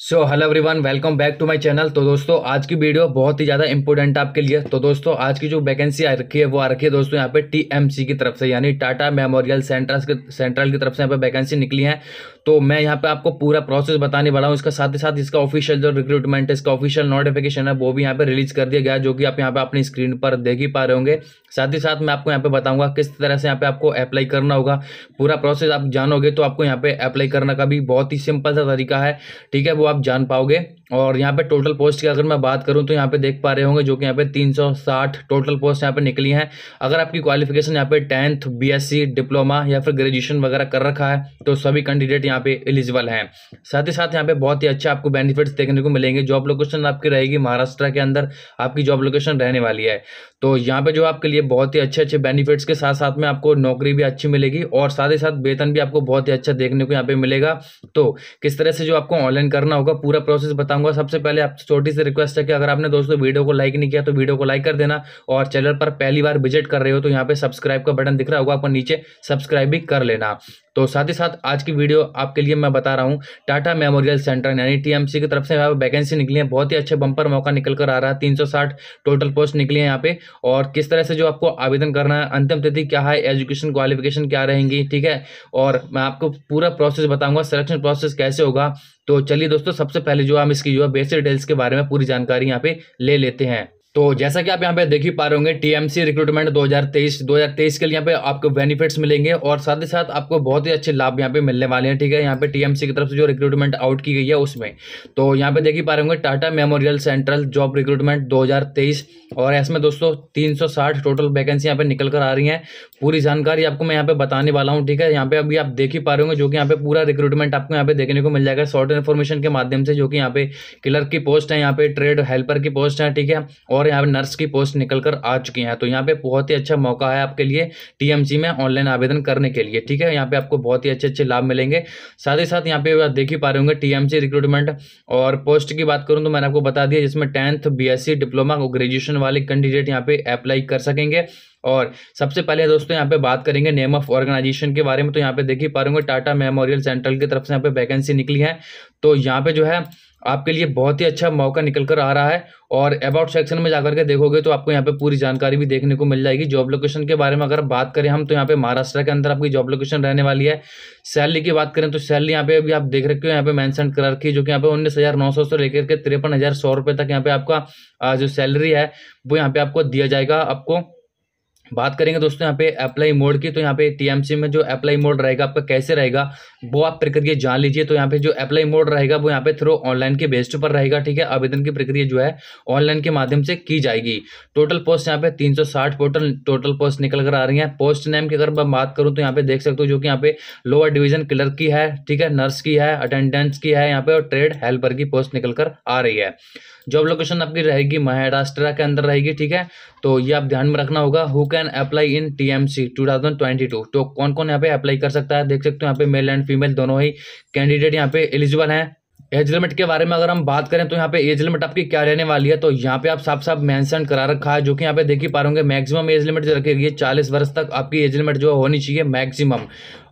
so hello everyone welcome back to my channel तो दोस्तों आज की वीडियो बहुत ही ज़्यादा इंपॉर्टेंट आपके लिए तो दोस्तों आज की जो वैकेंसी आ रखी है वो आ रखी है दोस्तों यहाँ पे टीएमसी की तरफ से यानी टाटा मेमोरियल के सेंट्रल की तरफ से यहाँ पे वैकेंसी निकली है तो मैं यहाँ पे आपको पूरा प्रोसेस बताने वाला हूँ इसका साथ ही साथ इसका ऑफिशियल जो रिक्रूटमेंट है इसका ऑफिशियल नोटिफिकेशन है वो भी यहाँ पे रिलीज कर दिया गया जो कि आप यहाँ पे अपनी स्क्रीन पर देख ही पा रहे होंगे साथ ही साथ मैं आपको यहाँ पे बताऊंगा किस तरह से यहाँ पे आपको अप्लाई करना होगा पूरा प्रोसेस आप जानोगे तो आपको यहाँ पे अप्लाई करने का भी बहुत ही सिंपल सा तरीका है ठीक है वो आप जान पाओगे और यहाँ पे टोटल पोस्ट की अगर मैं बात करूँ तो यहाँ पे देख पा रहे होंगे जो कि यहाँ पे 360 टोटल पोस्ट यहाँ पे निकली हैं अगर आपकी क्वालिफिकेशन यहाँ पे टेंथ बीएससी डिप्लोमा या फिर ग्रेजुएशन वगैरह कर रखा है तो सभी कैंडिडेट यहाँ पे एलिजिबल हैं साथ ही साथ यहाँ पे बहुत ही अच्छा आपको बेनिफिट्स देखने को मिलेंगे जॉब लोकेशन आपकी रहेगी महाराष्ट्र के अंदर आपकी जॉब लोकेशन रहने वाली है तो यहाँ पे जो आपके लिए बहुत ही अच्छे अच्छे बेनिफिट्स के साथ साथ में आपको नौकरी भी अच्छी मिलेगी और साथ ही साथ वेतन भी आपको बहुत ही अच्छा देखने को यहाँ पे मिलेगा तो किस तरह से जो आपको ऑनलाइन करना होगा पूरा प्रोसेस बताऊँ चाहूँगा सबसे पहले आपसे छोटी सी रिक्वेस्ट है कि अगर आपने दोस्तों वीडियो को लाइक नहीं किया तो वीडियो को लाइक कर देना और चैनल पर पहली बार विजिट कर रहे हो तो यहाँ पे सब्सक्राइब का बटन दिख रहा होगा आपको नीचे सब्सक्राइब भी कर लेना तो साथ ही साथ आज की वीडियो आपके लिए मैं बता रहा हूँ टाटा मेमोरियल सेंटर यानी टीएमसी की तरफ से यहाँ पे वैकेंसी निकली है बहुत ही अच्छे बम्पर मौका निकल कर आ रहा है 360 टोटल पोस्ट निकली है यहाँ पे और किस तरह से जो आपको आवेदन करना है अंतिम तिथि क्या है एजुकेशन क्वालिफिकेशन क्या रहेंगी ठीक है और मैं आपको पूरा प्रोसेस बताऊंगा सिलेक्शन प्रोसेस कैसे होगा तो चलिए दोस्तों सबसे पहले जो हम इसकी जो है बेसिक डिटेल्स के बारे में पूरी जानकारी यहाँ पे ले लेते हैं तो जैसा कि आप यहाँ पे देख ही पा रहे होंगे टीएमसी रिक्रूटमेंट 2023 2023 के लिए यहाँ पे आपको बेनिफिट्स मिलेंगे और साथ ही साथ आपको बहुत ही अच्छे लाभ यहाँ पे मिलने वाले हैं ठीक है यहाँ पे टीएमसी की तरफ से जो रिक्रूटमेंट आउट की गई है उसमें तो यहाँ पे देख ही पा रहे होंगे Tata memorial central job recruitment दो और इसमें दोस्तों तीन टोटल वैकेंसी यहाँ पे निकल कर आ रही है पूरी जानकारी आपको मैं यहाँ पे बताने वाला हूँ ठीक है यहाँ पे अभी आप देख ही पा रहे होंगे जो कि यहाँ पे पूरा रिक्रूटमेंट आपको यहाँ पे देखने को मिल जाएगा शॉर्ट इन्फॉर्मेशन के माध्यम से जो कि यहाँ पे क्लर्क की पोस्ट है यहाँ पे ट्रेड हेल्पर की पोस्ट है ठीक है और यहाँ पे नर्स की पोस्ट निकल कर आ चुकी हैं तो यहाँ पे बहुत ही अच्छा मौका है आपके लिए टीएमसी में ऑनलाइन आवेदन करने के लिए ठीक है यहाँ पे आपको बहुत ही अच्छे अच्छे लाभ मिलेंगे साथ ही साथ यहाँ पे आप देख ही पा रहे होंगे टीएमसी रिक्रूटमेंट और पोस्ट की बात करूँ तो मैंने आपको बता दिया जिसमें टेंथ बी डिप्लोमा और ग्रेजुएशन वाले कैंडिडेट यहाँ पे अप्लाई कर सकेंगे और सबसे पहले दोस्तों यहाँ पे बात करेंगे नेम ऑफ ऑर्गेनाइजेशन के बारे में तो यहाँ पे देख ही पा रहे टाटा मेमोरियल सेंट्रल की तरफ से यहाँ पे वैकेंसी निकली है तो यहाँ पे जो है आपके लिए बहुत ही अच्छा मौका निकल कर आ रहा है और अबाउट सेक्शन में जाकर के देखोगे तो आपको यहाँ पे पूरी जानकारी भी देखने को मिल जाएगी जॉब लोकेशन के बारे में अगर बात करें हम तो यहाँ पे महाराष्ट्र के अंदर आपकी जॉब लोकेशन रहने वाली है सैलरी की बात करें तो सैलरी यहाँ पे अभी आप देख रखे हो यहाँ पे मैंसन कर रखी है जो कि यहाँ पे उन्नीस हज़ार नौ सौ से लेकर के तिरपन हज़ार सौ रुपये तक यहाँ पे आपका जो सैलरी है वो यहाँ पे आपको दिया जाएगा आपको बात करेंगे दोस्तों यहाँ पे अप्लाई मोड की तो यहाँ पे टीएमसी में जो अप्लाई मोड रहेगा आपका कैसे रहेगा वो आप प्रक्रिया जान लीजिए तो यहाँ पे जो अप्लाई मोड रहेगा वो यहाँ पे थ्रू ऑनलाइन के बेस्ट पर रहेगा ठीक है आवेदन की प्रक्रिया जो है ऑनलाइन के माध्यम से की जाएगी टोटल पोस्ट यहाँ पे 360 टोटल टोटल पोस्ट निकल कर आ रही है पोस्ट नेम की अगर मैं बात करूँ तो यहाँ पे देख सकते हो जो कि यहाँ पे लोअर डिविजन क्लर्क की है ठीक है नर्स की है अटेंडेंस की है यहाँ पे और ट्रेड हेल्पर की पोस्ट निकल कर आ रही है जॉब लोकेशन आपकी रहेगी महाराष्ट्र के अंदर रहेगी ठीक है तो ये आप ध्यान में रखना होगा who can apply in T M C two thousand twenty two तो कौन कौन यहाँ पे अप्लाई कर सकता है देख सकते हो यहाँ पे मेल एंड फीमेल दोनों ही कैंडिडेट यहाँ पे एलिजिबल हैं एज लिमिट के बारे में अगर हम बात करें तो यहाँ पे एज लिमिट आपकी क्या रहने वाली है तो यहाँ पे आप साफ साफ मेंशन करा रखा है जो कि यहाँ पे देख ही पा रहे मैक्सिमम एज लिमिट जो रखी गई है चालीस वर्ष तक आपकी एज लिमिट जो होनी चाहिए मैक्सिमम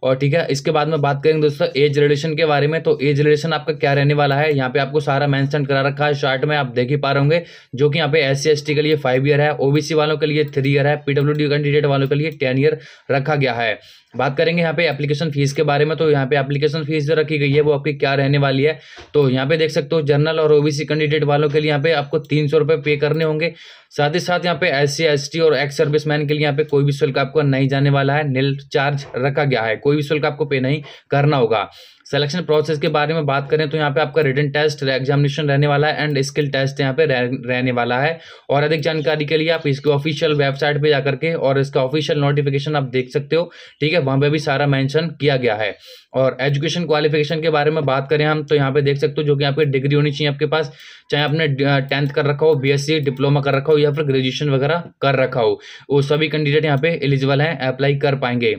और ठीक है इसके बाद में बात करेंगे दोस्तों एज रिलेशन के बारे में तो एज रिलेशन आपका क्या रहने वाला है यहाँ पे आपको सारा मैंशन करा रखा है शार्ट में आप देख ही पा रहे होंगे जो कि यहाँ पे एस सी के लिए फाइव ईयर है ओबीसी वालों के लिए थ्री ईयर है पीडब्ल्यू कैंडिडेट वालों के लिए टेन ईयर रखा गया है बात करेंगे यहाँ पे एप्लीकेशन फीस के बारे में तो यहाँ पे एप्लीकेशन फीस जो रखी गई है वो आपकी क्या रहने वाली है तो यहाँ पे देख सकते हो जनरल और ओबीसी कैंडिडेट वालों के लिए यहाँ पे आपको तीन सौ रुपये पे करने होंगे साथ ही साथ यहाँ पे एस सी और एक्स सर्विसमैन के लिए यहाँ पे कोई भी शुल्क आपको नहीं जाने वाला है नील चार्ज रखा गया है कोई भी शुल्क आपको पे नहीं करना होगा सिलेक्शन प्रोसेस के बारे में बात करें तो यहाँ पे आपका रिटर्न टेस्ट एग्जामिनेशन रहने वाला है एंड स्किल टेस्ट यहाँ पे रहने वाला है और अधिक जानकारी के लिए आप इसके ऑफिशियल वेबसाइट पे जाकर के और इसका ऑफिशियल नोटिफिकेशन आप देख सकते हो ठीक है वहाँ पे भी सारा मैंशन किया गया है और एजुकेशन क्वालिफिकेशन के बारे में बात करें हम तो यहाँ पे देख सकते हो जो कि आपकी डिग्री होनी चाहिए आपके पास चाहे आपने टेंथ कर रखा हो बीएससी डिप्लोमा कर रखा हो या फिर ग्रेजुएशन वगैरह कर रखा हो वो सभी कैंडिडेट यहाँ पे एलिजिबल हैं अप्लाई कर पाएंगे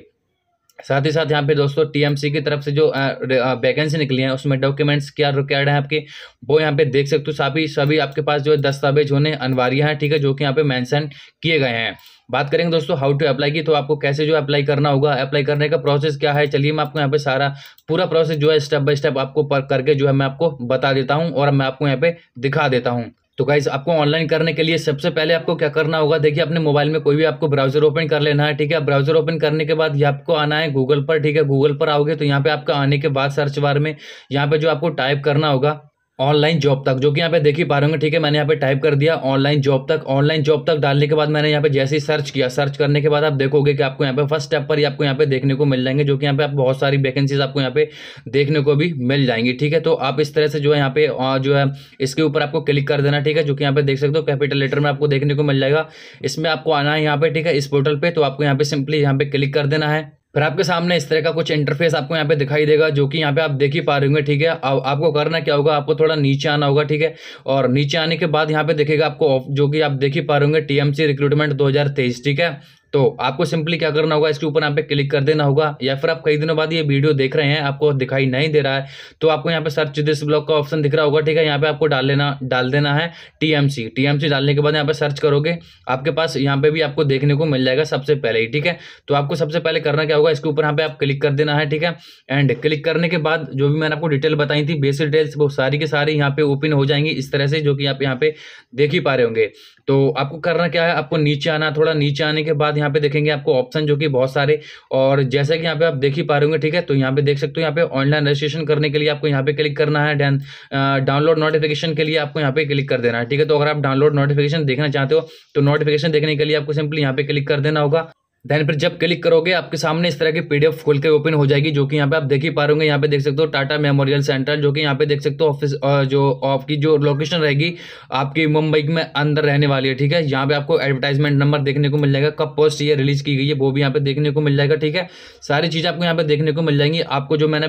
साथ ही साथ यहाँ पे दोस्तों टीएमसी की तरफ से जो वैकेंसी निकली है उसमें डॉक्यूमेंट्स क्या रिक्वायर्ड है आपके वो यहाँ पे देख सकते हो सभी सभी आपके पास जो है दस्तावेज होने अनिवार्य हैं ठीक है जो कि यहाँ पे मेंशन किए गए हैं बात करेंगे दोस्तों हाउ टू अप्लाई की तो आपको कैसे जो अप्लाई करना होगा अप्लाई करने का प्रोसेस क्या है चलिए मैं आपको यहाँ पे सारा पूरा प्रोसेस जो है स्टेप बाय स्टेप आपको करके जो है मैं आपको बता देता हूँ और मैं आपको यहाँ पे दिखा देता हूँ तो गाइज आपको ऑनलाइन करने के लिए सबसे पहले आपको क्या करना होगा देखिए अपने मोबाइल में कोई भी आपको ब्राउजर ओपन कर लेना है ठीक है ब्राउजर ओपन करने के बाद यहाँ आपको आना है गूगल पर ठीक है गूगल पर आओगे तो यहाँ पे आपका आने के बाद सर्च बार में यहाँ पे जो आपको टाइप करना होगा ऑनलाइन जॉब तक जो कि यहाँ पे देख ही पा रहे होंगे ठीक है मैंने यहाँ पे टाइप कर दिया ऑनलाइन जॉब तक ऑनलाइन जॉब तक डालने के बाद मैंने यहाँ पे जैसे ही सर्च किया सर्च करने के बाद आप देखोगे कि आपको यहाँ पे फर्स्ट स्टेप पर ही आपको यहाँ पे देखने को मिल जाएंगे जो कि यहाँ पे आप बहुत सारी वैकेंसीज आपको यहाँ पे देखने को भी मिल जाएंगी ठीक है तो आप इस तरह से जो है यहाँ पे जो है इसके ऊपर आपको क्लिक कर देना ठीक है जो कि यहाँ पे देख सकते हो कैपिटल लेटर में आपको देखने को मिल जाएगा इसमें आपको आना है यहाँ पे ठीक है इस पोर्टल पर तो आपको यहाँ पे सिंपली यहाँ पे क्लिक कर देना है फिर आपके सामने इस तरह का कुछ इंटरफेस आपको यहाँ पे दिखाई देगा जो कि यहाँ पे आप देख ही पा रहे होंगे ठीक है अब आपको करना क्या होगा आपको थोड़ा नीचे आना होगा ठीक है और नीचे आने के बाद यहाँ पे देखेगा आपको जो कि आप देख ही पा रहे होंगे टीएमसी रिक्रूटमेंट 2023 ठीक है तो आपको सिंपली क्या करना होगा इसके ऊपर यहाँ पे क्लिक कर देना होगा या फिर आप कई दिनों बाद ये वीडियो देख रहे हैं आपको दिखाई नहीं दे रहा है तो आपको यहाँ पे सर्च दिस ब्लॉग का ऑप्शन दिख रहा होगा ठीक है यहाँ पे आपको डाल लेना डाल देना है टीएमसी टीएमसी डालने के बाद यहाँ पे सर्च करोगे आपके पास यहाँ पे भी आपको देखने को मिल जाएगा सबसे पहले ही ठीक है तो आपको सबसे पहले करना क्या होगा इसके ऊपर यहाँ पे आप क्लिक कर देना है ठीक है एंड क्लिक करने के बाद जो भी मैंने आपको डिटेल बताई थी बेसिक डिटेल्स वो सारी की सारी यहाँ पे ओपन हो जाएंगी इस तरह से जो कि आप यहाँ पे देख ही पा रहे होंगे तो आपको करना क्या है आपको नीचे आना थोड़ा नीचे आने के बाद यहाँ पे देखेंगे आपको ऑप्शन जो कि बहुत सारे और जैसे कि यहाँ पे आप देख ही पा रहे होंगे ठीक है तो यहाँ पे देख सकते हो यहाँ पे ऑनलाइन रजिस्ट्रेशन करने के लिए आपको यहाँ पे क्लिक करना है डाउनलोड नोटिफिकेशन के लिए आपको यहाँ पे क्लिक कर देना है ठीक है तो अगर आप डाउनलोड नोटिफिकेशन देखना चाहते हो तो नोटिफिकेशन देखने के लिए आपको सिंपली यहाँ पे क्लिक कर देना होगा देन फिर जब क्लिक करोगे आपके सामने इस तरह की पीडीएफ खोल के ओपन हो जाएगी जो कि यहाँ पे आप देख ही पा रहे यहाँ पे देख सकते हो टाटा मेमोरियल सेंटर जो कि यहाँ पे देख सकते हो ऑफिस जो आपकी जो लोकेशन रहेगी आपकी मुंबई में अंदर रहने वाली है ठीक है यहाँ पे आपको एडवर्टाइजमेंट नंबर देखने को मिल जाएगा कब पोस्ट ये रिलीज की गई है वो भी यहाँ पे देखने को मिल जाएगा ठीक है सारी चीजें आपको यहाँ पे देखने को मिल जाएंगी आपको जो मैंने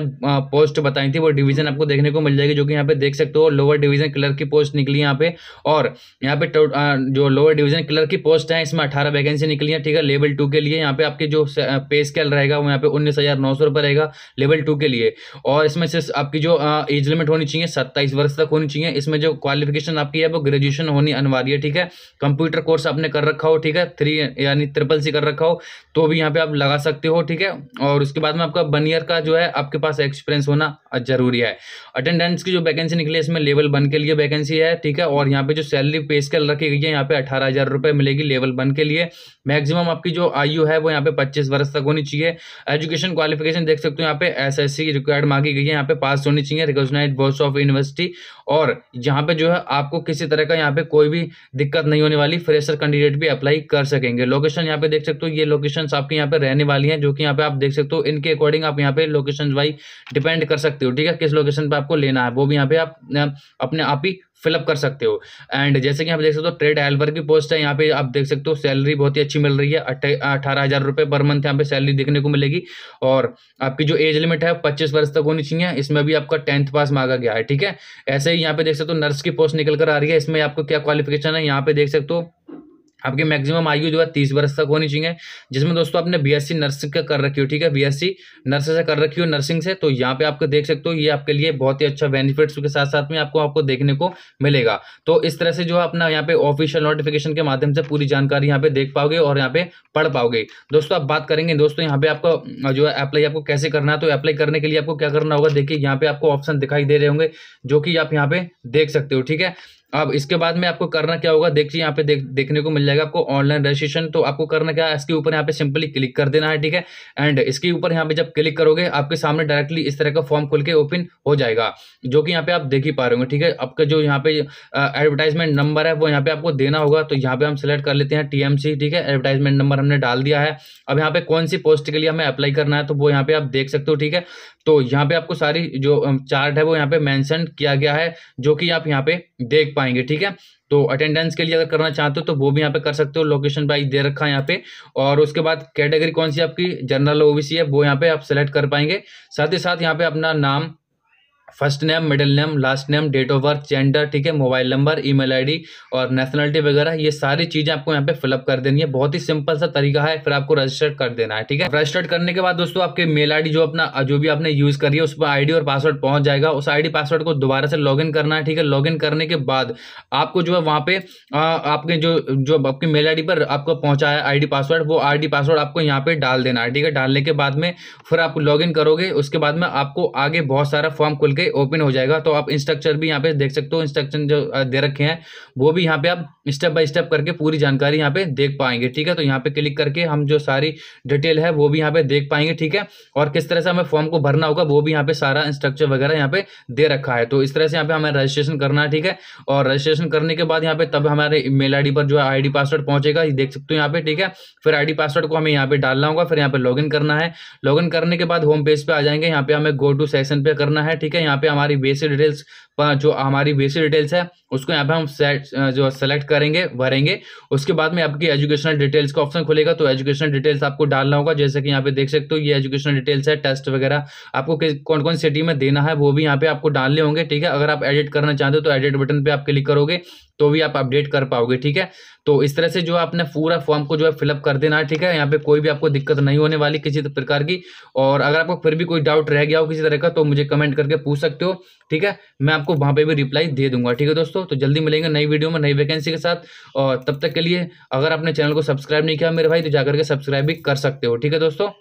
पोस्ट बताई थी वो डिवीजन आपको देखने को मिल जाएगी जो कि यहाँ पे देख सकते हो लोअर डिवीजन क्लर्क की पोस्ट निकली यहाँ पे और यहाँ पे जो लोअर डिवीजन क्लर्क की पोस्ट है इसमें अठारह वैकेंसी निकली है ठीक है लेवल टू के के लिए यहाँ पे आपके जो पे स्केल रहेगा वो यहाँ पे उन्नीस हज़ार नौ सौ रुपये रहेगा लेवल टू के लिए और इसमें से आपकी जो एज लिमिट होनी चाहिए सत्ताईस वर्ष तक होनी चाहिए इसमें जो क्वालिफिकेशन आपकी है वो ग्रेजुएशन होनी अनिवार्य है ठीक है कंप्यूटर कोर्स आपने कर रखा हो ठीक है थ्री यानी ट्रिपल सी कर रखा हो तो भी यहाँ पे आप लगा सकते हो ठीक है और उसके बाद में आपका वन ईयर का जो है आपके पास एक्सपीरियंस होना जरूरी है अटेंडेंस की जो वैकेंसी निकली इसमें लेवल वन के लिए वैकेंसी है ठीक है और यहाँ पे जो सैलरी पे स्केल रखी गई है यहाँ पे अठारह हज़ार रुपये मिलेगी लेवल वन के लिए मैक्सिमम आपकी जो आयु आयु है वो यहाँ पे पच्चीस वर्ष तक होनी चाहिए एजुकेशन क्वालिफिकेशन देख सकते हो यहाँ पे एस एस सी रिक्वायर्ड मांगी गई है यहाँ पे पास होनी चाहिए रिकॉग्नाइज बोर्ड ऑफ यूनिवर्सिटी और यहाँ पे जो है आपको किसी तरह का यहाँ पे कोई भी दिक्कत नहीं होने वाली फ्रेशर कैंडिडेट भी अप्लाई कर सकेंगे लोकेशन यहाँ पे देख सकते हो ये लोकेशन आपके यहाँ पे रहने वाली है जो कि यहाँ पे आप देख सकते हो इनके अकॉर्डिंग आप यहाँ पे लोकेशन वाइज डिपेंड कर सकते हो ठीक है किस लोकेशन पे आपको लेना है वो भी यहाँ पे आप अपने आप ही फिलअप कर सकते हो एंड जैसे कि आप देख सकते हो ट्रेड हेल्पर की पोस्ट है यहाँ पे आप देख सकते हो सैलरी बहुत ही अच्छी मिल रही है अठारह हज़ार रुपये पर मंथ यहाँ पे सैलरी देखने को मिलेगी और आपकी जो एज लिमिट है पच्चीस वर्ष तक होनी चाहिए इसमें भी आपका टेंथ पास मांगा गया है ठीक है ऐसे ही यहाँ पे देख सकते हो नर्स की पोस्ट निकल कर आ रही है इसमें आपको क्या क्वालिफिकेशन है यहाँ पे देख सकते हो आपकी मैक्सिमम आयु जो है तीस वर्ष तक होनी चाहिए जिसमें दोस्तों आपने बीएससी नर्सिंग का कर रखी हो ठीक है बीएससी नर्स से कर रखी हो नर्सिंग से तो यहाँ पे आपको देख सकते हो ये आपके लिए बहुत ही अच्छा बेनिफिट्स के साथ साथ में आपको आपको देखने को मिलेगा तो इस तरह से जो है अपना यहाँ पे ऑफिशियल नोटिफिकेशन के माध्यम से पूरी जानकारी यहाँ पे देख पाओगे और यहाँ पे पढ़ पाओगे दोस्तों आप बात करेंगे दोस्तों यहाँ पे आपको जो है अप्लाई आपको कैसे करना है तो अप्लाई करने के लिए आपको क्या करना होगा देखिए यहाँ पे आपको ऑप्शन दिखाई दे रहे होंगे जो कि आप यहाँ पे देख सकते हो ठीक है अब इसके बाद में आपको करना क्या होगा देखिए यहाँ पे देख देखने को मिल जाएगा आपको ऑनलाइन रजिस्ट्रेशन तो आपको करना क्या है इसके ऊपर यहाँ पे सिंपली क्लिक कर देना है ठीक है एंड इसके ऊपर यहाँ पे जब क्लिक करोगे आपके सामने डायरेक्टली इस तरह का फॉर्म खुल के ओपन हो जाएगा जो कि यहाँ पे आप देख ही पा रहे होंगे ठीक है आपका जो यहाँ पे एडवर्टाइजमेंट नंबर है वो यहाँ पे आपको देना होगा तो यहाँ पे हम सिलेक्ट कर लेते हैं टीएमसी ठीक है एडवर्टाइजमेंट नंबर हमने डाल दिया है अब यहाँ पे कौन सी पोस्ट के लिए हमें अप्लाई करना है तो वो यहाँ पे आप देख सकते हो ठीक है तो यहाँ पे आपको सारी जो चार्ट है वो यहाँ पे मैंशन किया गया है जो कि आप यहाँ पे देख पाएंगे ठीक है तो अटेंडेंस के लिए अगर करना चाहते हो तो वो भी यहाँ पे कर सकते हो लोकेशन वाइज दे रखा है यहाँ पे और उसके बाद कैटेगरी कौन सी आपकी जनरल ओबीसी है वो यहाँ पे आप सेलेक्ट कर पाएंगे साथ ही साथ यहाँ पे अपना नाम first name middle name last name date of birth gender ठीक है मोबाइल नंबर ईमेल आईडी और नेशनलिटी वगैरह ये सारी चीज़ें आपको यहाँ पे फिलअप कर देनी है बहुत ही सिंपल सा तरीका है फिर आपको रजिस्टर कर देना है ठीक है रजिस्टर करने के बाद दोस्तों आपके मेल आईडी जो अपना जो भी आपने यूज़ करी है उस पर आईडी और पासवर्ड पहुंच जाएगा उस आईडी पासवर्ड को दोबारा से लॉग करना है ठीक है लॉग करने के बाद आपको जो है वहाँ पे आपके जो जो आपकी मेल आई पर आपको है आई पासवर्ड वो आई पासवर्ड आपको यहाँ पर डाल देना है ठीक है डालने के बाद में फिर आप लॉग करोगे उसके बाद में आपको आगे बहुत सारा फॉर्म खुल के ओपन हो जाएगा तो आप इंस्ट्रक्चर भी यहाँ पे देख सकते हो इंस्ट्रक्शन जो दे रखे हैं वो भी यहाँ पे आप स्टेप बाय स्टेप करके पूरी जानकारी यहाँ पे देख पाएंगे ठीक है तो यहाँ पे क्लिक करके हम जो सारी डिटेल है वो भी यहाँ पे देख पाएंगे ठीक है और किस तरह से हमें फॉर्म को भरना होगा वो भी यहाँ पे सारा इंस्ट्रक्चर वगैरह यहाँ पे दे रखा है तो इस तरह से यहाँ पे हमें रजिस्ट्रेशन करना है ठीक है और रजिस्ट्रेशन करने के बाद यहाँ पे तब हमारे मेल आई पर जो है आई पासवर्ड पहुंचेगा देख सकते हो यहाँ पे ठीक है फिर आई पासवर्ड को हमें यहाँ पे डालना होगा फिर यहाँ पे लॉग करना है लॉग करने के बाद होम पेज पे आ जाएंगे यहाँ पे हमें गो टू सेशन पे करना है ठीक है यहाँ पे हमारी बेसिक डिटेल्स जो हमारी बेसिक डिटेल्स है उसको यहाँ पे हम सेट जो सेलेक्ट करेंगे भरेंगे उसके बाद में आपकी एजुकेशनल डिटेल्स का ऑप्शन खुलेगा तो एजुकेशनल डिटेल्स आपको डालना होगा जैसे कि यहाँ पे देख सकते हो ये एजुकेशनल डिटेल्स है टेस्ट वगैरह आपको कौन कौन सिटी में देना है वो भी यहाँ पे आपको डालने होंगे ठीक है अगर आप एडिट करना चाहते हो तो एडिट बटन पर आप क्लिक करोगे तो भी आप अपडेट कर पाओगे ठीक है तो इस तरह से जो है आपने पूरा फॉर्म को जो है फिलअप कर देना है ठीक है यहाँ पे कोई भी आपको दिक्कत नहीं होने वाली किसी प्रकार की और अगर आपको फिर भी कोई डाउट रह गया हो किसी तरह का तो मुझे कमेंट करके पूछ सकते हो ठीक है मैं आपको आपको वहाँ पे भी रिप्लाई दे दूंगा ठीक है दोस्तों तो जल्दी मिलेंगे नई वीडियो में नई वैकेंसी के साथ और तब तक के लिए अगर आपने चैनल को सब्सक्राइब नहीं किया मेरे भाई तो जाकर के सब्सक्राइब भी कर सकते हो ठीक है दोस्तों